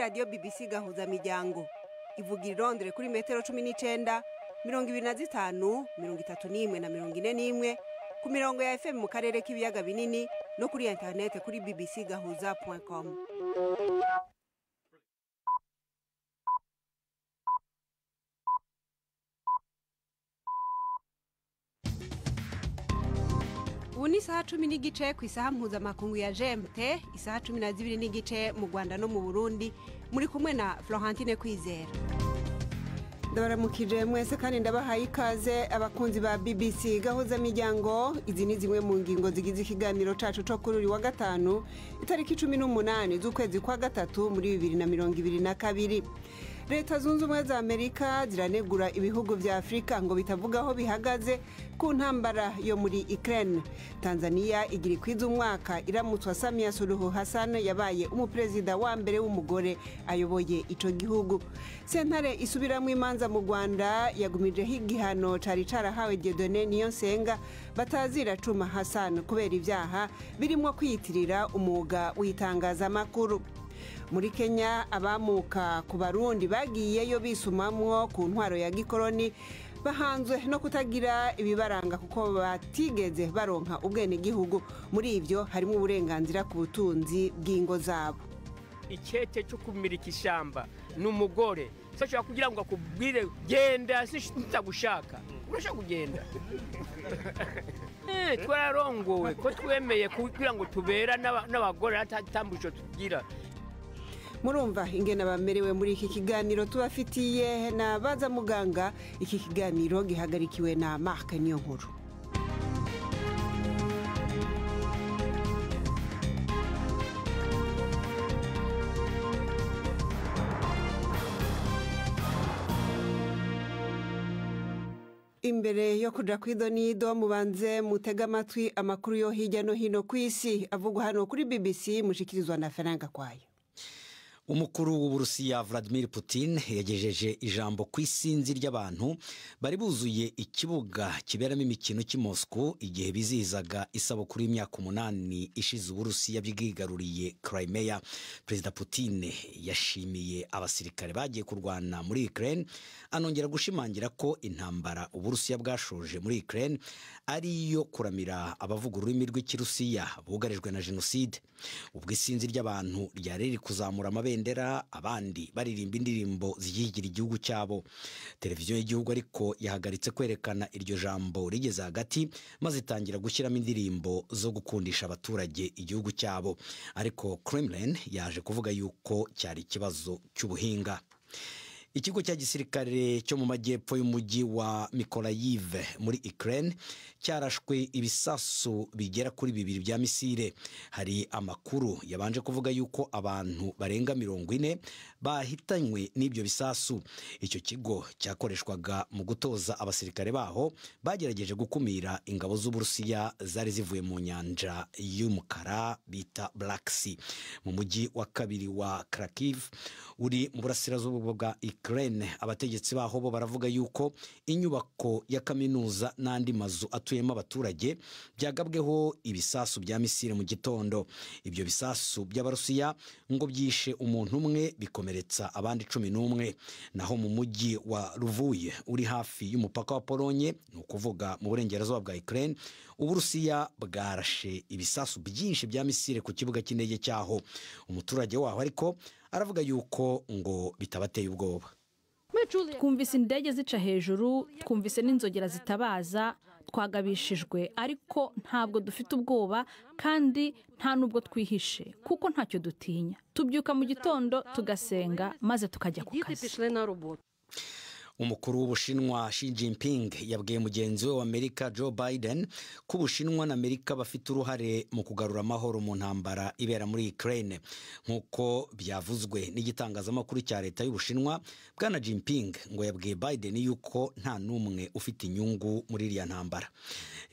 radiyo BBC gahuza miryango ivuga irondere kuri metero 19 mirongo 25 na mirongo 31 na mirongo 41 ku mirongo ya fm mu karere k'ibiyaga binini no kuri internet kuri bbc gahuza com cumi n'igice ku isaha mpuzamakungu ya gmt isaha cumi na zibiri n'igice mu rwanda no mu burundi muri kumwe na florentine kwizera ndabaramukije mwese kandi ndabahaye ikaze abakunzi ba bbc gahuza miryango izi ni zimwe mu ngingo zigize ikiganiro cyacu cyo kuri uyu wa gatanu itariki cumi n'umunani z'ukwezi kwa gatatu muri bibiri na mirongo ibiri na kabiri leta zunze ubumwe za amerika ziranegura ibihugu bya afurika ngo bitavugaho bihagaze ku ntambara yo muri ikirere tanzania igira ikwiza umwaka iramutswa Samia suruhu Hassan yabaye umuperezida wa mbere w'umugore ayoboye icyo gihugu sentare isubiramo imanza mu rwanda yagumijeho igihano cyari cyarahawe gedone niyo nsenga batazira cuma Hassan kubera ibyaha birimo kwiyitirira umwuga w'itangazamakuru muri kenya abamuka ku barundi bagiyeyo bisumamwo ku ntwaro ya gikoroni bahanzwe no kutagira ibibaranga kuko batigeze baronka ubwenegihugu muri ibyo harimo uburenganzira ku butunzi bw'ingo zabo ikete cyo kumurika ishyamba ni umugore ushobora kugira ngo akubwire genda ntagushaka urashaka kugenda eh, twararongowe ko twemeye kugira ngo tubera n'abagore nta tugira murumva ingena bamerewe muri iki kiganiro tubafitiye na baza muganga iki kiganiro gihagarikiwe na mark niyo nkuru imbere yo kujya ku idonido mubanze mutega amatwi amakuru yo hirya no hino ku isi avugwa hano kuri bbc mushikirizwa na feranga kwayo umukuru w'uburusiya vladimir putin yagejeje ijambo ku isinzi ry'abantu bari buzuye ikibuga kiberamo imikino cy'i moscow igihe bizihizaga isabukuru y'imyaka umunani ishize uburusiya bwigaruriye crimea perezida putin yashimiye abasirikare bagiye kurwana muri ukraine anongera gushimangira ko intambara uburusiya bwashoje muri ukraine ari iyo kuramira abavuga ururimi rw'ikirusiya bugarijwe na jenoside ubwo isinzi ry'abantu ryari riri kuzamura amabere amabendera abandi baririmba indirimbo ziyigira igihugu cyabo televiziyo y'igihugu ariko yahagaritse kwerekana iryo jambo rigeze hagati maze itangira gushyiramo indirimbo zo gukundisha abaturage igihugu cyabo ariko Kremlin yaje kuvuga yuko cyari ikibazo cy'ubuhinga ikigo cya gisirikare cyo mu majyepfo y'umujyi wa mikolayive muri ikirere cyarashwe ibisasu bigera kuri bibiri bya misire hari amakuru yabanje kuvuga yuko abantu barenga mirongo ine bahitanywe n'ibyo bisasu icyo kigo cyakoreshwaga mu gutoza abasirikare baho bagerageje gukumira ingabo z'uburusiya zari zivuye mu nyanja y'umukara bita black sea mu mujyi wa kabiri wa karakivu uri mu burasirazuba bwa ikirere abategetsi baho bo baravuga yuko inyubako ya kaminuza n'andi mazu atuyemo abaturage byagabweho ibisasu bya misiri mu gitondo ibyo bisasu by'abarusiya ngo byishe umuntu umwe bikomeye bagakomeretsa abandi cumi n'umwe naho mu mujyi wa ruvuye uri hafi y'umupaka wa polonye ni ukuvuga mu burengerazuba bwa ikirere uburusiya bwarashe ibisasu byinshi bya misire ku kibuga cy'indege cyaho umuturage waho ariko aravuga yuko ngo bitabateye ubwoba twumvise indege zica hejuru twumvise n'inzogera zitabaza twagabishijwe ariko ntabwo dufite ubwoba kandi nta n'ubwo twihishe kuko ntacyo dutinya tubyuka mu gitondo tugasenga maze tukajya ku kazi umukuru w'ubushinwa Xi Jinping yabwiye mugenzi we w'amerika joe biden ko ubushinwa na amerika bafite uruhare mu kugarura amahoro mu ntambara ibera muri ukraine nk'uko byavuzwe n'igitangazamakuru cya leta y'ubushinwa bwana Jinping ngo yabwiye biden yuko nta n'umwe ufite inyungu muri iriya ntambara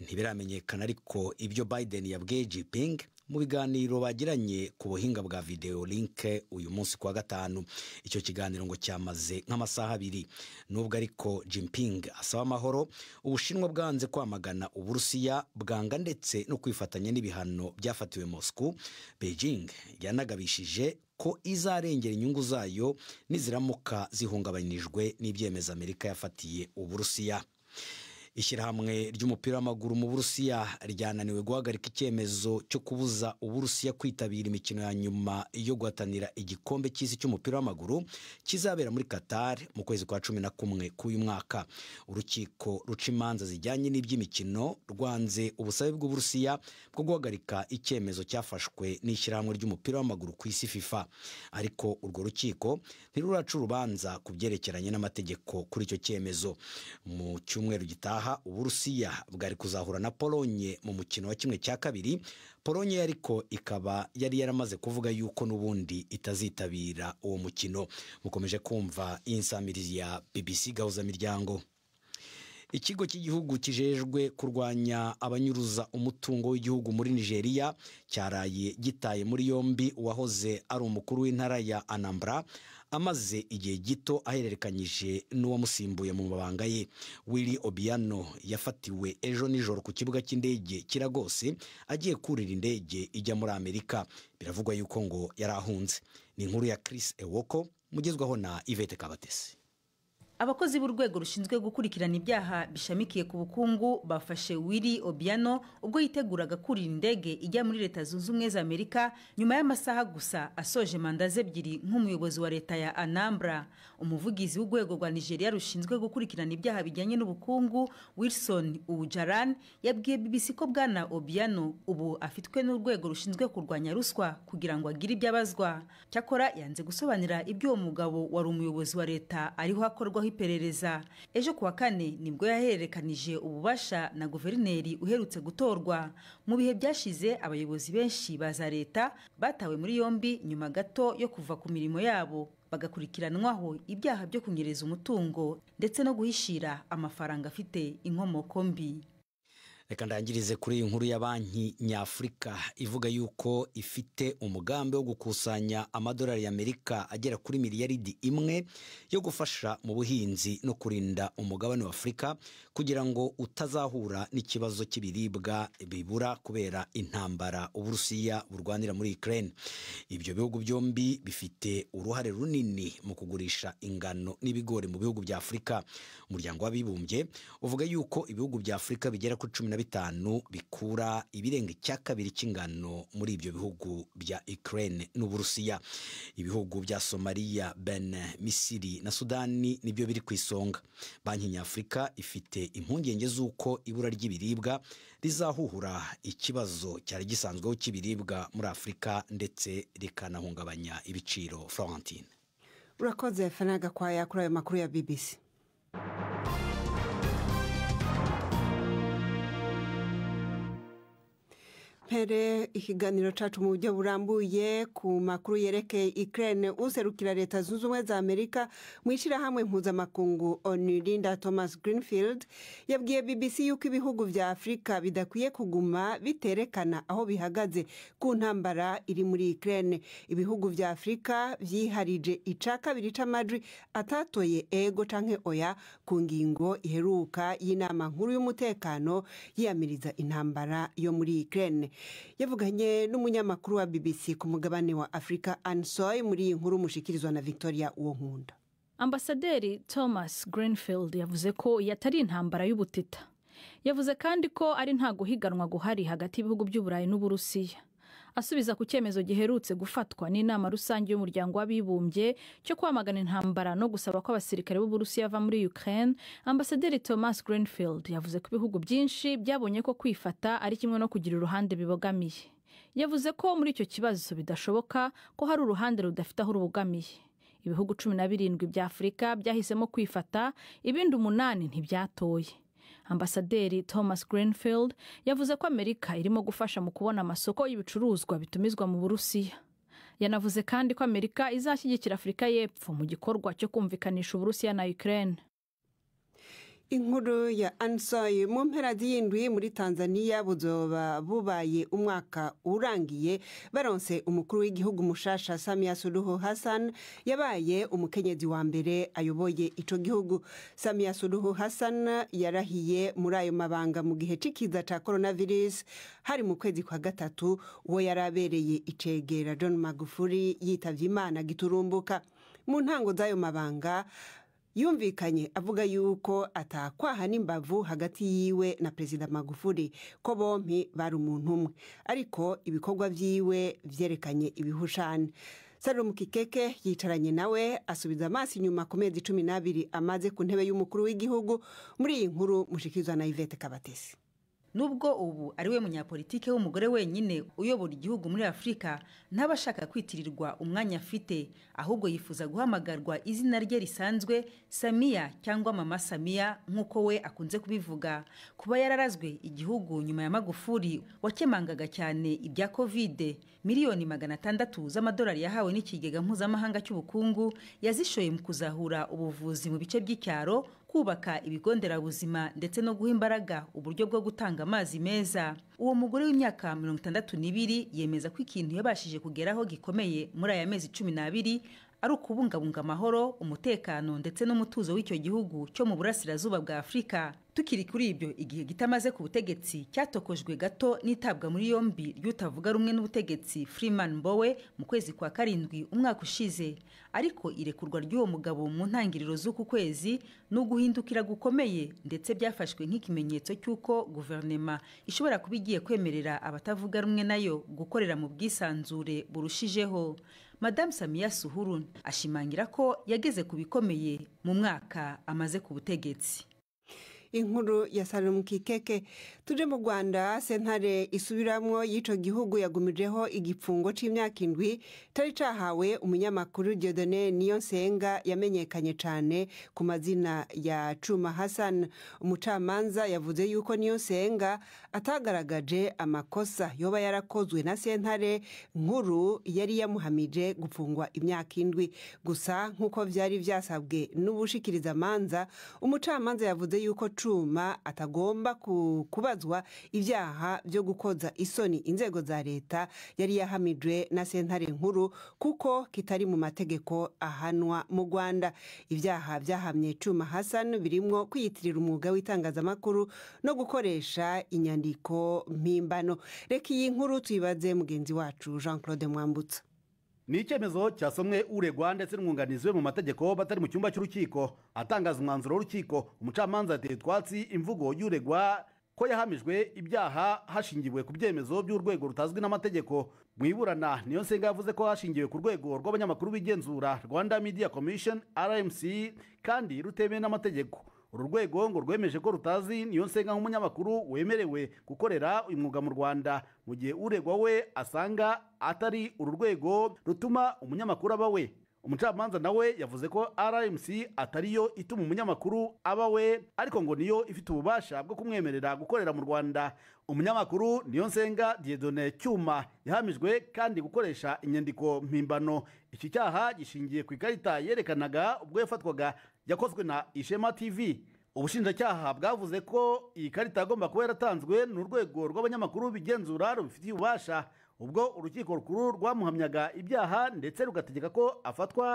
ntibiramenyekana ariko ibyo biden yabwiye Jinping mu biganiro bagiranye ku buhinga bwa videwo linke uyu munsi kwa gatanu icyo kiganiro ngo cyamaze nk'amasaha abiri nubwo ariko jimping asaba amahoro ubushinwa bwanze kwamagana uburusiya bwanga ndetse no kwifatanya n'ibihano byafatiwe moscou beijing yanagabishije ko izarengera inyungu zayo niziramuka zihungabanyijwe n'ibyemezo amerika yafatiye uburusiya ishyirahamwe ry'umupira w'amaguru mu burusiya ryananiwe guhagarika icyemezo cyo kubuza uburusiya kwitabira imikino ya nyuma yo guhatanira igikombe cy'isi cy'umupira w'amaguru kizabera muri Qatar mu kwezi kwa cumi na kumwe k'uyu mwaka urukiko ruca imanza zijyanye n'iby'imikino rwanze ubusabe bw'uburusiya bwo guhagarika icyemezo cyafashwe n'ishyirahamwe ry'umupira w'amaguru ku isi fifa ariko urwo rukiko ntiruraca urubanza ku byerekeranye n'amategeko kuri icyo cyemezo mu cyumweru gitaha ubutaha uburusiya bwari kuzahura na polonye mu mukino wa kimwe cya kabiri polonye ariko ikaba yari yaramaze kuvuga yuko n'ubundi itazitabira uwo mukino mukomeje kumva insamirizi ya bbc gahuza ikigo cy'igihugu kijejwe kurwanya abanyuruza umutungo w'igihugu muri nigeria cyaraye gitaye muri yombi uwahoze ari umukuru w'intara ya anambra amaze igihe gito ahererekanyije n'uwamusimbuye mu mabanga ye willy obiano yafatiwe ejo nijoro ku kibuga cy'indege kiragose agiye kurira indege ijya muri amerika biravugwa yuko ngo yari ahunze ni inkuru ya Chris ewoko mugezwaho na Yvette kabatesi abakozi b'urwego rushinzwe gukurikirana ibyaha bishamikiye ku bukungu bafashe Willy obiano ubwo yiteguraga kurira indege ijya muri leta zunze ubumwe za amerika nyuma y'amasaha gusa asoje manda ze ebyiri nk'umuyobozi wa leta ya anambra umuvugizi w'urwego rwa nigeria rushinzwe gukurikirana ibyaha bijyanye n'ubukungu wilson ujaran yabwiye bbc ko bwana obiano ubu afitwe n'urwego rushinzwe kurwanya ruswa kugira ngo agire ibyo abazwa cyakora yanze gusobanura iby'uwo mugabo wari umuyobozi wa leta ariho akorwaho iperereza ejo kuwa kane nibwo yahererekanije ububasha na guverineri uherutse gutorwa mu bihe byashize abayobozi benshi ba za leta batawe muri yombi nyuma gato yo kuva ku mirimo yabo bagakurikiranwaho ibyaha byo kunyereza umutungo ndetse no guhishira amafaranga afite inkomoko mbi reka ndangirize kuri iyi nkuru ya banki nyafurika ivuga yuko ifite umugambi wo gukusanya amadolari y'amerika agera kuri miliyaridi imwe yo gufasha mu buhinzi no kurinda umugabane wa afurika kugira ngo utazahura n'ikibazo cy'ibiribwa bibura kubera intambara uburusiya burwanira muri ikirere ibyo bihugu byombi bifite uruhare runini mu kugurisha ingano n'ibigori mu bihugu bya afurika umuryango w'abibumbye uvuga yuko ibihugu bya afurika bigera kuri cumi na na bitanu bikura ibirenga icya kabiri cy'ingano muri ibyo bihugu bya Ukraine n'Uburusiya ibihugu bya Somalia Ben Misiri na Sudani nibyo biri ku isonga banki nyafurika ifite impungenge z'uko ibura ry'ibiribwa rizahuhura ikibazo cyari gisanzweho cy'ibiribwa muri Afurika ndetse rikanahungabanya ibiciro Florentine urakoze fana gakwaya kuri ayo makuru ya BBC pere ikiganiro cyacu mu buryo burambuye ku makuru yerekeye ikirere userukira leta zunze ubumwe za amerika mu ishyirahamwe mpuzamakungu onirinda thomas greenfield yabwiye bbc yuko ibihugu bya afurika bidakwiye kuguma biterekana aho bihagaze ku ntambara iri muri ikirere ibihugu bya afurika byiharije ica kabiri cy'amajwi atatoye ego cyangwa oya ku ngingo iheruka y'inama nkuru y'umutekano yiyamiriza intambara yo muri ikirere yavuganye n'umunyamakuru wa bbc ku mugabane wa afurika ansoy muri iyi nkuru mushikirizwa na victoria uwo nkunda ambasaderi thomas greenfield yavuze ko yatari intambara y'ubutita yavuze kandi ko ari nta guhiganwa guhari hagati y'ibihugu by'uburayi n'uburusiya asubiza ku cyemezo giherutse gufatwa n'inama rusange y'umuryango w'abibumbye cyo kwamagana intambara no gusaba ko abasirikare b'uburusiya bava muri ukraine ambasaderi thomas greenfield yavuze ko ibihugu byinshi byabonye ko kwifata ari kimwe no kugira uruhande bibogamiye yavuze ko muri icyo kibazo bidashoboka ko hari uruhande rudafite aho rubogamiye ibihugu cumi na birindwi bya afurika byahisemo kwifata ibindi umunani ntibyatoye ambasaderi thomas greenfield yavuze ko amerika irimo gufasha mu kubona amasoko y'ibicuruzwa bitumizwa mu burusiya yanavuze kandi ko amerika izashyigikira afurika y'epfo mu gikorwa cyo kumvikanisha uburusiya na ukraine inkuru ya ansoye mu mpera z'iyindwi muri tanzania buzoba bubaye umwaka urangiye baronse umukuru w'igihugu mushasha samiya suruhu hassan yabaye umukenyezi wa mbere ayoboye icyo gihugu samiya suruhu hassan yarahiye muri ayo mabanga mu gihe c'ikiza ca coronavirus hari mu kwezi kwa gatatu uwo yarabereye abereye icegera john magufuli yitabye imana giturumbuka mu ntango z'ayo mabanga yumvikanye avuga yuko atakwaha n'imbavu hagati yiwe na perezida magufuri ko bombi bari umuntu umwe ariko ibikorwa byiwe byerekanye ibihushane Salomo Kikeke yicaranye nawe asubiza amaso inyuma ku mezi cumi n'abiri amaze ku ntebe y'umukuru w'igihugu muri iyi nkuru mushikizwa na Yvette Kabatesi nubwo ubu ari we munyapolitike w'umugore wenyine uyobora igihugu muri afurika ntaba ashaka kwitirirwa umwanya afite ahubwo yifuza guhamagarwa izina rye risanzwe samiya cyangwa mama Samia nk'uko we akunze kubivuga kuba yararazwe igihugu nyuma ya magufuri wakemangaga cyane ibya kovide miliyoni magana atandatu z'amadolari yahawe n'ikigega mpuzamahanga cy'ubukungu yazishoye mu kuzahura ubuvuzi mu bice by'icyaro kubaka ibigo nderabuzima ndetse no guha imbaraga uburyo bwo gutanga amazi meza uwo mugore w'imyaka mirongo itandatu n'ibiri yemeza ko ikintu yabashije kugeraho gikomeye muri aya mezi cumi n'abiri ari ukubungabunga amahoro umutekano ndetse n'umutuzo w'icyo gihugu cyo mu burasirazuba bwa afurika tukiri kuri ibyo igihe gitamaze ku butegetsi cyatokojwe gato n'itabwa muri yombi ry'utavuga rumwe n'ubutegetsi Freeman bowe mu kwezi kwa karindwi umwaka ushize ariko irekurwa ry'uwo mugabo mu ntangiriro z'uku kwezi ni uguhindukira gukomeye ndetse byafashwe nk'ikimenyetso cy'uko guverinema ishobora kuba igiye kwemerera abatavuga rumwe nayo gukorera mu bwisanzure burushijeho madamu Samia suhurun ashimangira ko yageze ku bikomeye mu mwaka amaze ku butegetsi inkuru ya salomo kikeke tuje mu rwanda sentare isubiramo y'icyo gihugu yagumijeho igipfungo cy'imyaka indwi cyari cyahawe umunyamakuru Diodone niyo nsenga yamenyekanye cyane ku mazina ya cuma Hassan umucamanza yavuze yuko niyo nsenga atagaragaje amakosa yoba yarakozwe na sentare nkuru yari yamuhamije gupfungwa imyaka indwi gusa nk'uko byari byasabwe n'ubushikirizamanza umucamanza yavuze yuko cy'icuma atagomba kubazwa ibyaha byo gukoza isoni inzego za leta yari yahamijwe na sentare nkuru kuko kitari mu mategeko ahanwa mu rwanda ibyaha byahamye cuma hasani birimo kwiyitirira umwuga w'itangazamakuru no gukoresha inyandiko mpimbano reka iyi nkuru tuyibaze mugenzi wacu jean claude mwambutsa ni icyemezo cyasomwe uregwa ndetse n'umwunganizi we mu mategeko batari mu cyumba cy'urukiko atangaza umwanzuro w'urukiko umucamanza yateye utwatsi imvugo y'uregwa ko yahamijwe ibyaha hashingiwe ku byemezo by'urwego rutazwi n'amategeko mu iburana niyo nsenga yavuze ko hashingiwe ku rwego rw'abanyamakuru b'igenzura rwanda media commission rmc kandi rutemewe n'amategeko uru rwego ngo rwemeje ko rutazi niyo nsenga nk'umunyamakuru wemerewe gukorera uyu mwuga mu rwanda mu gihe uregwa we asanga atari uru rwego rutuma umunyamakuru aba we umucamanza nawe yavuze ko rmc atari yo ituma umunyamakuru aba we ariko ngo niyo ifite ububasha bwo kumwemerera gukorera mu rwanda umunyamakuru niyonsenga diedone cyuma yahamijwe kandi gukoresha inyandiko mpimbano iki cyaha gishingiye ku ikarita yerekanaga ubwo yafatwaga yakozwe na ishema tv ubushinjacyaha bwavuze ko iyi karita yagomba kuba yaratanzwe n'urwego rw'abanyamakuru bigenzura rubifitiye ububasha ubwo urukiko rukuru rwamuhamyaga ibyaha ndetse rugategeka ko afatwa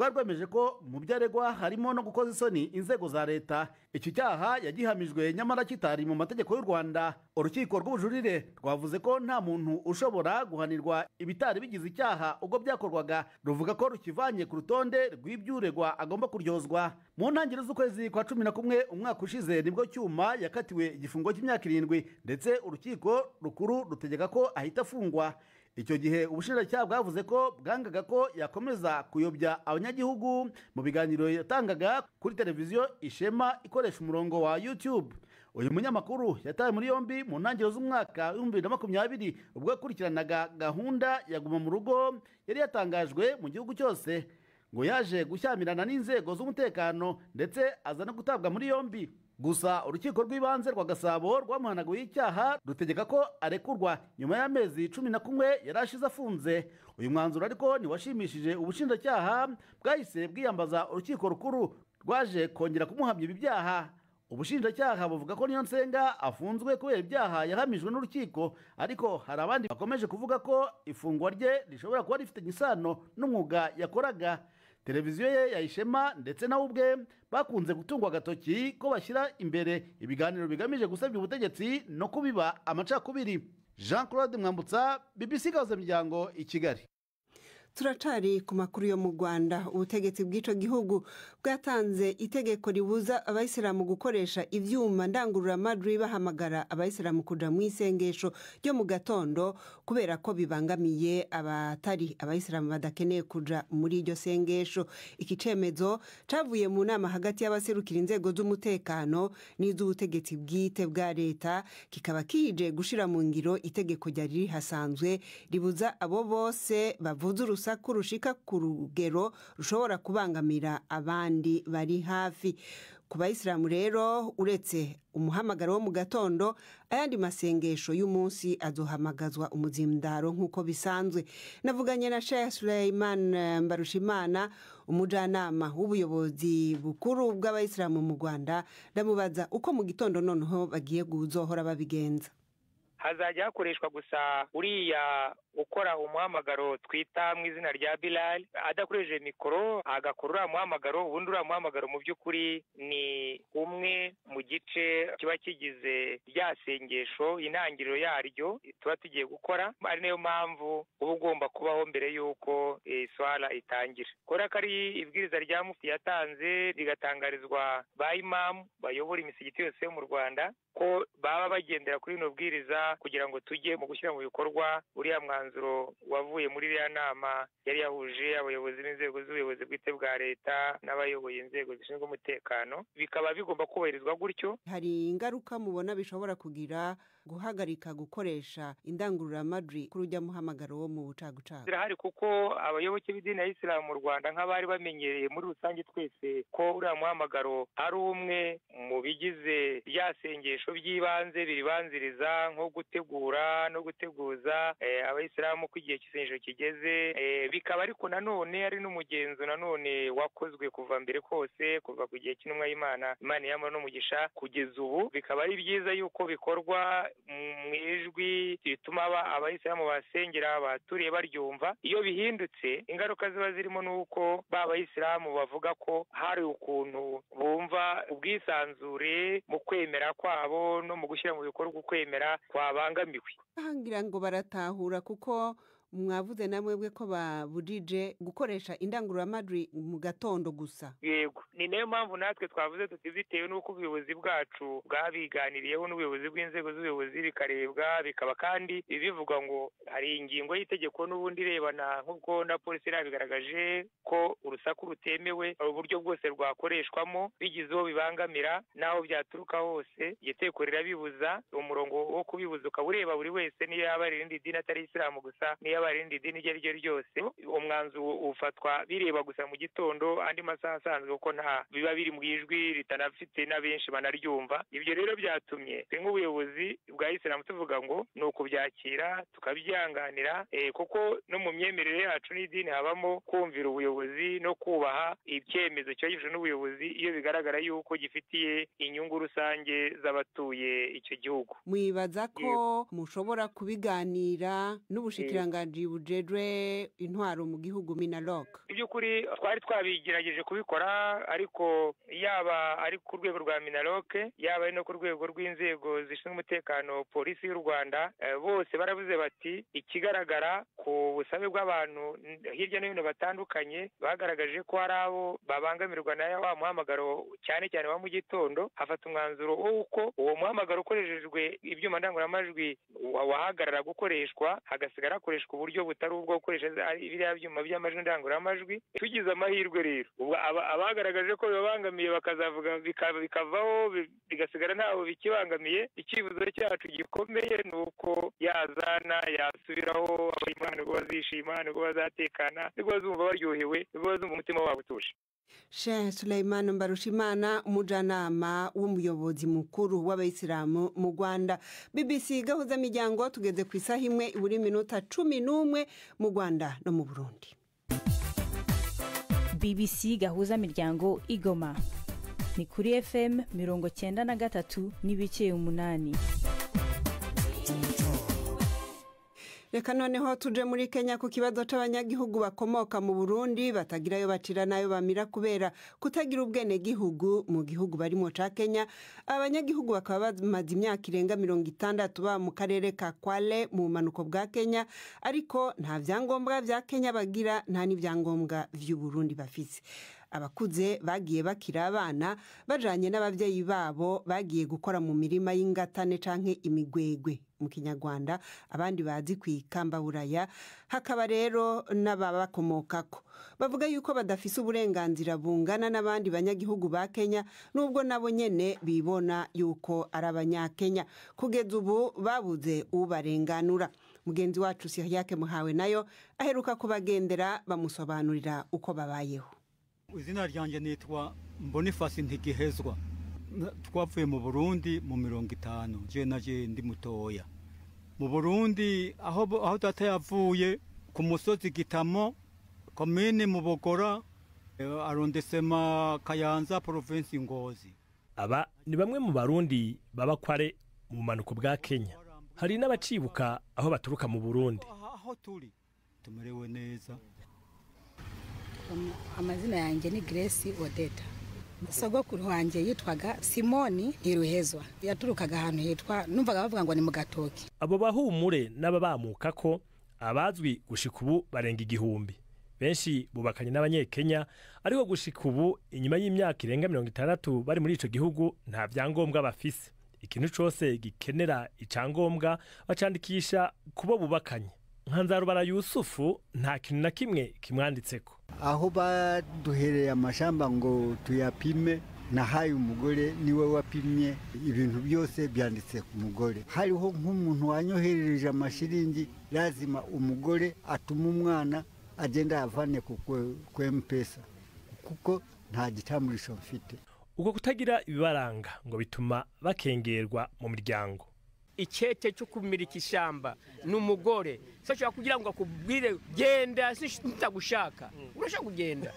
rwari rwemeje ko mu byo aregwa harimo no gukoza isoni inzego za leta icyo cyaha yagihamijwe nyamara kitari mu mategeko y'u rwanda urukiko rw'ubujurire rwavuze ko nta muntu ushobora guhanirwa ibitari bigize icyaha ubwo byakorwaga ruvuga ko rukivanye ku rutonde rw'ibyuregwa agomba kuryozwa mu ntangiriro z'ukwezi kwa cumi na kumwe umwaka ushize nibwo cyuma yakatiwe igifungo cy'imyaka irindwi ndetse urukiko rukuru rutegeka ko ahita afungwa icyo gihe ubushinjacyaha bwavuze ko bwangaga ko yakomeza kuyobya abanyagihugu mu biganiro yatangaga kuri televiziyo ishema ikoresha umurongo wa youtube uyu munyamakuru yatawe muri yombi mu ntangiriro z'umwaka w'ibihumbi bibiri na makumyabiri ubwo yakurikiranaga gahunda ya guma mu rugo yari yatangajwe mu gihugu cyose ngo yaje gushyamirana n'inzego z'umutekano ndetse aza no gutabwa muri yombi gusa urukiko rw'ibanze rwa gasabo rwamuhanaguye icyaha rutegeka ko arekurwa nyuma y'amezi cumi na kumwe yari ashize afunze uyu mwanzuro ariko ntiwashimishije ubushinjacyaha bwahise bwiyambaza urukiko rukuru rwaje kongera kumuhamya ibi byaha ubushinjacyaha buvuga ko niyo nsenga afunzwe kubera ibyaha yahamijwe n'urukiko ariko hari abandi bakomeje kuvuga ko ifungwa rye rishobora kuba rifitanye isano n'umwuga yakoraga televiziyo ye yayishema ndetse na ubwe bakunze gutungwa agatoki ko bashyira imbere ibiganiro bigamije gusebya ubutegetsi no kubiba amacakubiri jean claude mwambutsa bbc imiryango i kigali turacari ku makuru yo mu rwanda ubutegetsi bw'icyo gihugu bwatanze itegeko ribuza abayisilamu gukoresha ibyuma ndangururamajwi bahamagara abayisilamu kujya mu isengesho ryo mu gatondo kubera ko bibangamiye abatari abayisilamu badakeneye kujya muri iryo sengesho iki cyemezo cyavuye mu nama hagati y'abaserukira inzego z'umutekano n'iz'ubutegetsi bwite bwa leta kikaba kije gushyira mu ngiro itegeko ryari rihasanzwe ribuza abo bose bavuze urusengero urusaku rushika ku rugero rushobora kubangamira abandi bari hafi ku bayisilamu rero uretse umuhamagaro wo mu gatondo ayandi masengesho y'umunsi azohamagazwa umuzindaro nk'uko bisanzwe navuganye na Sheikh Suleiman eh, Mbarushimana umujyanama w'ubuyobozi bukuru bw'abayisilamu mu Rwanda ndamubaza uko mu gitondo noneho bagiye guzohora babigenza hazajya hakoreshwa gusa uriya ukora umuhamagaro twita mu izina rya birari adakoresheje mikoro agakora uriya muhamagaro ubundi uriya muhamagaro mu by'ukuri ni umwe mu gice kiba kigize rya sengesho intangiriro yaryo tuba tugiye gukora ari nayo mpamvu uba ugomba kubaho mbere y'uko iswara e, itangira kubera ko ari ibwiriza rya mufi yatanze rigatangarizwa ba imamu bayobora imisigiti yose yo mu rwanda ko baba bagendera kuri bino bwiriza kugira ngo tujye mu gushyira mu bikorwa uriya mwanzuro wavuye muri iriya nama yari yahuje abayobozi b'inzego z'ubuyobozi bwite bwa leta n'abayoboye inzego zishinzwe umutekano bikaba bigomba kubahirizwa gutyo hari ingaruka mubona bishobora kugira guhagarika gukoresha indangururamajwi ku rujya muhamagaro wo mu bucagucagu zirahari kuko abayoboke b'idini ya isilamu mu rwanda nk'abari bamenyereye muri rusange twese ko uriya muhamagaro ari umwe mu bigize bya sengesho by'ibanze biribanziriza nko gutegura no guteguza eh, abayisilamu ko igihe cy'isengesho kigeze eh, bikaba ariko nanone ari n'umugenzo nanone wakozwe kuva mbere kose kuva ku gihe cy'intumwa y'imana imana iyamura n'umugisha kugeza ubu bikaba ari byiza yuko bikorwa mu ijwi rituma abayisilamu basengera abaturiye baryumva iyo bihindutse ingaruka ziba zirimo ni uko ba bayisilamu bavuga ko hari ukuntu bumva ubwisanzure mu kwemera ukwemera kwabo no mu gushyira mu bikorwa ukwemera kwabangamiwe ngira ngo baratahura kuko mwavuze namwebwe ko baburije gukoresha indangururamajwi mu gatondo gusa yego ni nayo mpamvu natwe twavuze tuti bitewe n'uko ubuyobozi bwacu bwabiganiriyeho n'ubuyobozi bw'inzego z'ubuyobozi bikarebwa bikaba kandi bivuga ngo hari ingingo y'itegeko n'ubundi irebana nk'ubwo na polisi yarabigaragaje ko urusaku rutemewe uburyo bwose rwakoreshwamo bigize uwo bibangamira n'aho byaturuka hose iryo tegeko rirabibuza umurongo wo kubibuza ukaba ureba buri wese niyo yaba ari irindi dini atari isilamu gusa niyo y'abarinda idini iryo ari ryo ryose umwanzuro ufatwa bireba gusa mu gitondo andi masaha asanzwe kuko nta biba biri mu ijwi ritanafite na benshi banaryumva ibyo rero byatumye twe nk'ubuyobozi bwa isilamu tuvuga ngo ni ukubyakira tukabyihanganira eh, kuko no mu myemerere yacu n'idini habamo kumvira ubuyobozi no kubaha icyemezo kiba gifashwe n'ubuyobozi iyo bigaragara yuko gifitiye inyungu rusange z'abatuye icyo gihugu mwibaza ko mushobora kubiganira n'ubushikiranganji jibujedwe intwaro mu gihugu minaroke by'ukuri twari twabigerageje kubikora ariko yaba ari ku rwego rwa minaroke yaba ari no ku rwego rw'inzego zishinzwe umutekano polisi y'u rwanda eh, bose barabuze bati ikigaragara ku busabe bw'abantu hirya no hino batandukanye bagaragaje ko hari abo babangamirwa na wa muhamagaro cyane cyane wa mu gitondo hafata umwanzuro w'uko uwo muhamagaro ukoreshejwe ibyuma ndangururamajwi wahagarara gukoreshwa hagasigara hakoreshwa uburyo butari ubwo gukoresha biriya byuma by'amajwi ndangururamajwi tugize amahirwe rero abagaragaje ko bibabangamiye bakazavuga bikavaho bigasigara ntaho bikibangamiye icyifuzo cyacu gikomeye ni uko yazana yasubiraho abanyamahanga bazishima nibwo bazatekana ubwo bazumva baryohewe nibwo bazumva umutima wabo utuje Sheikh Sulaiman Mbarushimana umujyanama w'umuyobozi mukuru w'abayisilamu mu Rwanda BBC gahuza miryango tugeze ku isaha imwe buri minota cumi n'umwe mu Rwanda no mu Burundi BBC gahuza miryango igoma ni kuri FM mirongo cyenda na gatatu n'ibice umunani reka noneho tuje muri kenya ku kibazo cy'abanyagihugu bakomoka mu burundi batagira batira n'ayo bamira kubera kutagira ubwenegihugu mu gihugu barimo cya kenya abanyagihugu bakaba bamaze imyaka irenga mirongo itandatu baba mu karere ka kwale mu bumanuko bwa kenya ariko nta byangombwa bya kenya bagira nta n'ibyangombwa by'uburundi bafite abakuze bagiye bakira abana bajanye n’ababyeyi babo bagiye gukora mu mirima y'ingatane canke imigwegwe mu kinyarwanda abandi bazi ku ikambaburaya hakaba rero n'ababakomokako bavuga yuko badafise uburenganzira bungana n'abandi banyagihugu ba kenya n'ubwo nabo nyene bibona yuko ari abanyakenya kugeza ubu babuze ubarenganura mugenzi wacu siyake muhawe nayo aheruka kubagendera bamusobanurira uko babayeho izina ryanjye nitwa bonifasi ntigihezwa twavuye mu burundi mu mirongo itanu na je ndi mutoya mu burundi aho aho data yavuye ku musozi gitamo komine mu bogora eh, arondesema kayanza porovensi ngozi aba ni bamwe mu barundi baba kware mu bumanuko bwa kenya hari n'abacibuka aho baturuka mu burundi aho turi tumerewe neza amazina yanjye ni Grace odeta sogokuru wanjye yitwaga simoni ntiruhezwa yaturukaga ahantu hitwa numvaga bavuga ngo ni mu gatoki abo bahumure n'ababamuka ko abazwi gushika ubu barenga igihumbi benshi bubakanye n'abanyekenya ariko gushika ubu inyuma y'imyaka irenga mirongo itandatu bari muri icyo gihugu nta byangombwa bafise ikintu cyose gikenera icangombwa bacandikisha kubo bubakanye nka nzarubara yusufu nta kintu na kimwe ko aho baduhereye amashamba ngo tuyapime nahaye umugore niwe wapimye ibintu byose byanditse ku mugore hariho nk'umuntu wanyoherereje amashiringi lazima umugore atuma umwana agenda yavane ku empesa kuko nta gitamburisho mfite ubwo kutagira ibibaranga ngo bituma bakengerwa mu miryango icyete cyo kumirika ishyamba ni umugore sashobora kugira ngo akubwire genda ntagushaka urashaka kugenda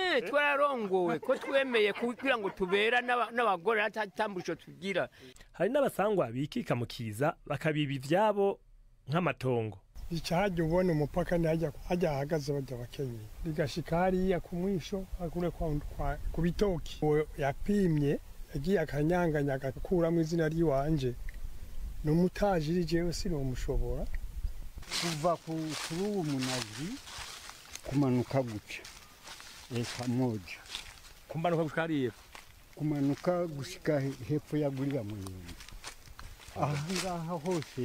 eh, twararongowe ko twemeye kugira ngo tubera n'abagore ntatamburisho tugira hari n'abasangwa bikika mu kiza bakabiba ibyabo nk'amatongo icyajya ubona umupaka hajya ahagaze bajya bakenyeye rigashika hariya ku mwisho akure bitoki yapimye yagiye akanyanganyaga gukuramo izina ry'iwanjye ni umutajiri jewe sinomushobora kuva kuri uwo munazi kumanuka guca eka moja kumanuka gushika hariya kumanuka gushika hepfo ya gurira muyembe ahangaha hose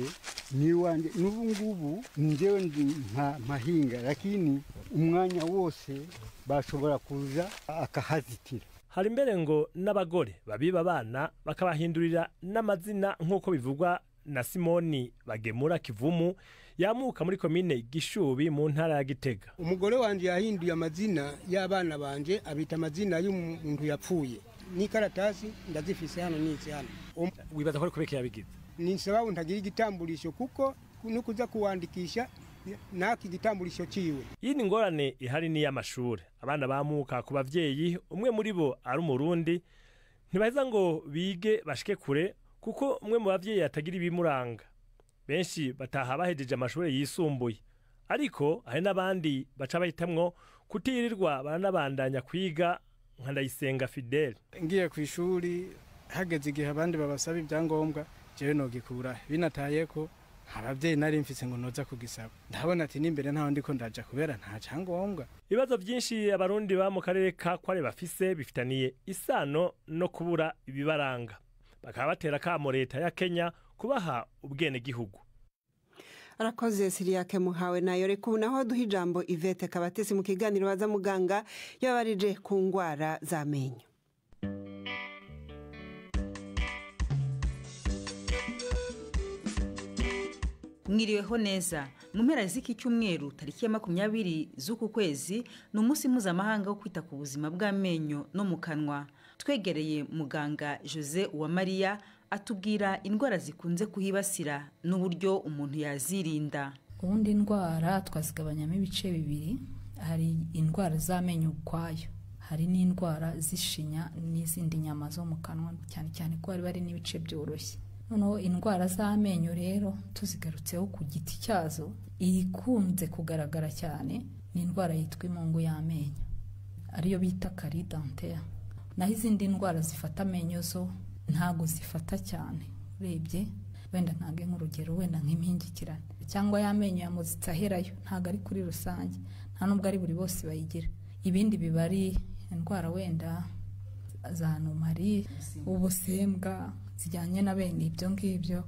ni wanjye n'ubu ngubu njyewe mpahinga lakini umwanya wose bashobora kuza akahazitira hari imbere ngo n'abagore babiba abana bakabahindurira n'amazina nk'uko bivugwa na simoni bagemura kivumu yamuka muri komine gishubi mu ntara ya gitega umugore wanjye yahinduye amazina y'abana banjye abita amazina y'umuntu yapfuye n'ikaratasi ndazifise hano n'isi hano wibaza ko ari kubeka yabigize ni nsaba ntagira igitamburisho kuko no kuza kuwandikisha natwe igitamburisho cyiwe yindi ngorane ihari ni iy'amashuri abana bamuka ku babyeyi umwe muri bo ari umurundi ntibaheza ngo bige bashike kure kuko umwe mu babyeyi atagira ibimuranga benshi bataha bahejeje amashuri yisumbuye ariko hari n'abandi baca bahitamwo kutirirwa baranabandanya kwiga nka ndayisenga fidele ngiye ku ishuri hageze igihe abandi babasaba ibyangombwa jewe nogikura binataye ko ababyeyi nari mfise ngo noza kugisaba ndabona ati n'imbere ntaho ko ndaja kubera nta cyangombwa ibibazo byinshi abarundi ba mu karere ka kwari bafise bifitaniye isano no kubura ibibaranga bakaba batera kamo leta ya kenya kubaha ubwenegihugu arakoze siriyake muhawe nayo reka ubu naho duha ijambo ivete kabatesi mu kiganiro baza muganga yabarije ku ndwara z'amenyo mwiriweho neza mu mpera z'iki cyumweru tariki ya makumyabiri z'uku kwezi ni umunsi mpuzamahanga wo kwita ku buzima bw'amenyo no mu kanwa twegereye muganga jose uwamariya atubwira indwara zikunze kuhibasira n'uburyo umuntu yazirinda ubundi indwara twazigabanyamo ibice bibiri hari indwara z'amenyo ukwayo hari n'indwara z'ishinya n'izindi nyama zo mu kanwa cyane cyane ko hari n’ibice byoroshye noneho indwara z'amenyo rero tuzigarutseho ku giti cyazo ikunze kugaragara cyane ni indwara yitwa imungu y'amenyo ariyo bita kari dantera naho izindi ndwara zifata amenyo zo ntago zifata cyane urebye wenda ntabwo nk'urugero wenda nk'impingikirane cyangwa y'amenyo yamuzitse aherayo ntabwo ari kuri rusange nta nubwo ari buri bose bayigira ibindi biba ari indwara wenda za nomari ubusembwa zijyanye na bene ibyo ngibyo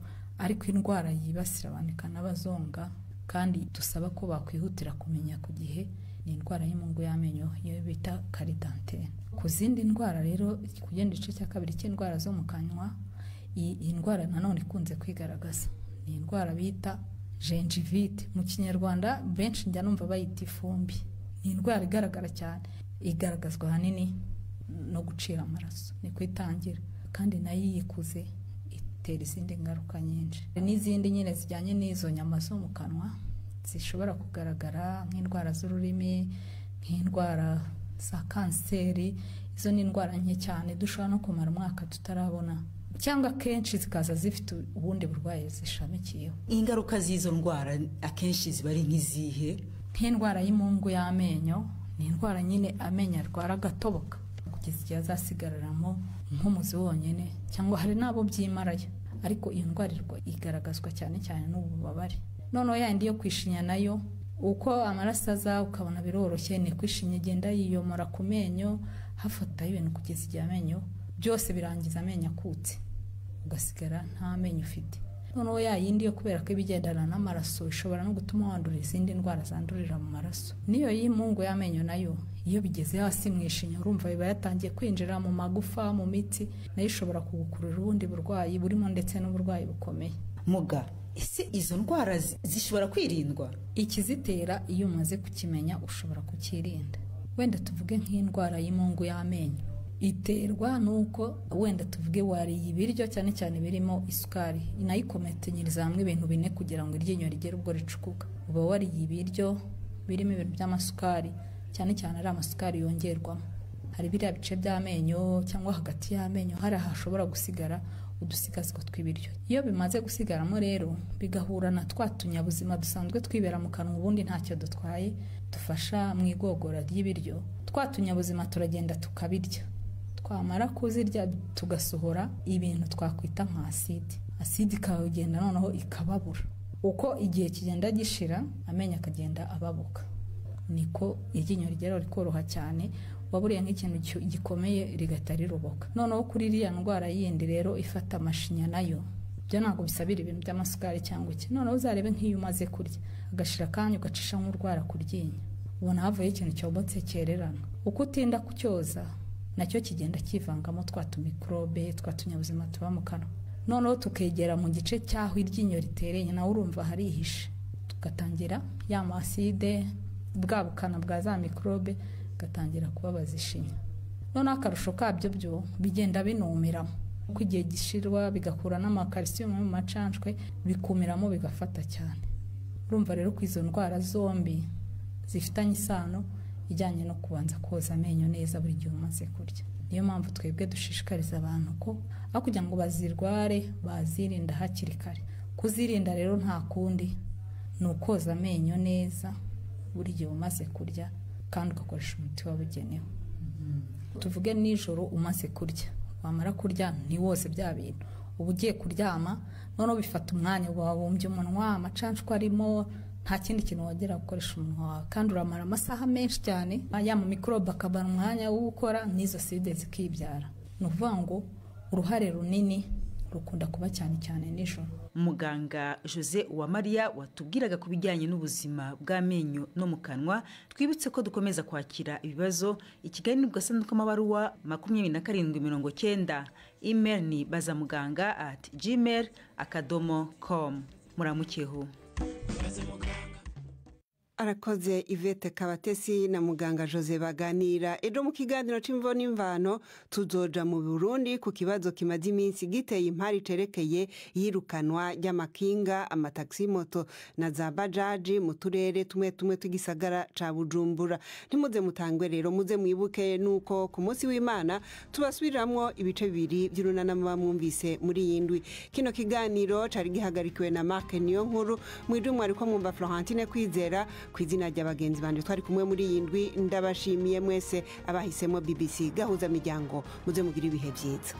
ariko indwara yibasira abantu ikanabazonga kandi dusaba ko bakwihutira kumenya ku gihe ni indwara y'imungu y'amenyo iyo bita karidantene ku zindi ndwara rero kugenda igice cya kabiri cy'indwara zo mu kanwa iyi ndwara nanone ikunze kwigaragaza ni indwara bita jenjivite mu kinyarwanda benshi njya numva bayita ifumbi ni indwara igaragara cyane igaragazwa ahanini no gucira amaraso ni kwitangira kandi nayo iyikuze itera izindi ngaruka nyinshi n'izindi nyine zijyanye n'izo nyama zo mu kanwa zishobora kugaragara nk'indwara z'ururimi nk'indwara za kanseri izo ni indwara nke cyane dushobora no kumara umwaka tutarabona cyangwa akenshi zikaza zifite ubundi burwayi zishamikiyeho ingaruka z'izo ndwara akenshi ziba ari nk'izihe nk'indwara y'impungu y'amenyo ni indwara nyine amenyo arwara agatoboka kugeza igihe azasigararamo nk'umuzi wonyine cyangwa hari n'abo byimarayo ariko iyo ndwara igaragazwa cyane cyane n'ububabare noneho yandi yo kwishinya nayo uko amaraso aza ukabona biroroshye ni kwishinya igenda yiyomora ku menyo hafataho ibintu kugeza igihe amenyo byose birangiza amenyo akutse ugasigara nta menyo ufite noneho ya yo kubera ko ibigendana n'amaraso ishobora no gutuma wandura izindi ndwara zandurira mu maraso n'iyo y'imungu y'amenyo nayo iyo bigeze hasi mu ishinya urumva biba yatangiye kwinjira mu magufa mu mitsi nayo ishobora kugukurura ubundi burwayi burimo ndetse n'uburwayi bukomeye muga ese izo ndwara zishobora kwirindwa ikizitera iyo umaze kukimenya ushobora kukirinda wenda tuvuge nk'indwara y'impungu y'amenyo iterwa nuko wenda tuvuge wariye ibiryo cyane cyane birimo isukari nayo ikometenyiriza hamwe ibintu bine kugira ngo iryinyo rigere ubwo ricukuka uba wariye ibiryo birimo ibintu by'amasukari cyane cyane ari amasukari yongerwamo hari biriya bice by'amenyo cyangwa hagati y'amenyo hari ahashobora gusigara udusigazwa tw'ibiryo iyo bimaze gusigaramo rero bigahura na twa tunyabuzima dusanzwe twibera mu kanwa ubundi ntacyo dutwaye dufasha mu igogora ry'ibiryo twa tunyabuzima turagenda tukabirya twamara kuzirya tugasohora ibintu twakwita nka aside aside ikagenda noneho ikababura uko igihe kigenda gishira amenyo akagenda ababuka niko iryinyo rigera rikoroha cyane waburiye nk'ikintu gikomeye rigahita riroboka noneho kuri iriya ndwara yindi rero ifata amashinya nayo byo ntabwo bisabira ibintu by'amasukari cyangwa iki noneho uzarebe nk'iyo umaze kurya agashira akanya ugacisha nk'urwara ku ryinyo ubona havuyeho ikintu cyobotse cyererana uko utinda kucyoza nacyo kigenda kivangamo twa tumikorobe twa tunyabuzima tuba mu kanwa noneho tukegera mu gice cy'aho iryinyo ritereye nawe urumva harihishe tugatangira ya maside bwa bukana bwa za mikorobe gatangira kubabaza ishinya noneho akarusho kabyo byo bigenda binumiramo uko igihe gishirwa bigakura n'amakarisiyumu mu macanshwe bikumiramo bigafata cyane urumva rero ko izo ndwara zombi zifitanye isano ijyanye no kubanza koza amenyo neza buri gihe umaze kurya niyo mpamvu twebwe dushishikariza abantu ko aho kugira ngo bazirware bazirinda hakiri kare kuzirinda rero nta kundi ni ukoza amenyo neza buri gihe umaze kurya kandi ugakoresha umuti wabugenewe mm-hmm. tuvuge nijoro umaze kurya wamara kurya ntiwoze bya bintu uba ugiye kuryama noneho bifata umwanya wabumbye umunwa amacanshwa arimo nta kindi kintu wagera gukoresha umunwa wawe kandi uramara amasaha menshi cyane ya mu mikorobe akabara umwanya wo gukora n'izo side zikibyara ni ukuvuga ngo uruhare runini rukunda kuba cyane cyane nijoro muganga jose uwamariya watubwiraga ku bijyanye n'ubuzima bw'amenyo no mu kanwa twibutse ko dukomeza kwakira ibibazo ikiganiro ku gasanduku k'amabaruwa makumyabiri na karindwi mirongo cyenda email ni muganga at gmail akadomo komu muramukeho arakoze ivete kabatesi na muganga jose baganira ejo mu kiganiro cy'imvo n'imvano tuzoja mu burundi ku kibazo kimaze iminsi giteye impari cerekeye yirukanwa ry'amakinga amatagisi moto na za bajaji mu turere tumwe tumwe tw'igisagara ca bujumbura ntimuze mutangwe rero muze mwibuke nuko ku munsi w'imana tubasubiramwo ibice bibiri by'urunana muba mwumvise muri iyi ndwi kino kiganiro cari gihagarikiwe na marke niyo nkuru mw'ijumu ariko mwumva florentine kwizera ku izina rya bagenzi banjye twari kumwe muri iyi ndwi ndabashimiye mwese abahisemo bbc gahuza miryango muze mugire ibihe byiza